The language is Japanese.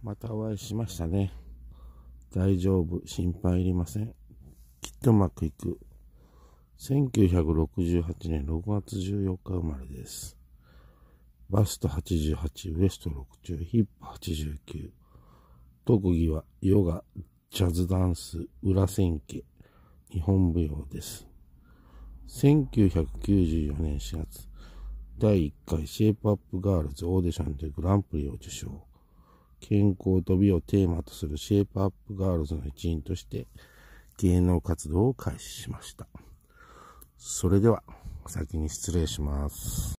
またお会いしましたね。大丈夫、心配いりません。きっとうまくいく。1968年6月14日生まれです。バスト88、ウエスト60、ヒップ89。特技はヨガ、ジャズダンス、裏千家、日本舞踊です。1994年4月、第1回シェイプアップガールズオーディションでグランプリを受賞。健康と美をテーマとするシェイプアップガールズの一員として芸能活動を開始しました。それでは、先に失礼します。